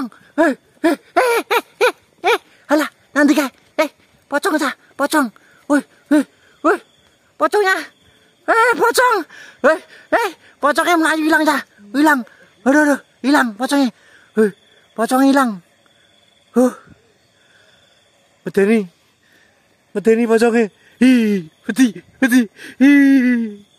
pocong. Eh, eh, eh, eh, eh, eh. Alah, nanti kah? Eh, pocong sah, pocong. Woi, eh, woi, pocongnya. Eh, pocong. Eh, eh, pocongnya melayu hilang sah, hilang. Aduh, aduh, hilang pocongnya. Eh, pocong hilang. Huh. Medeni. ni pocongnya. Hi, mati, mati. Hi.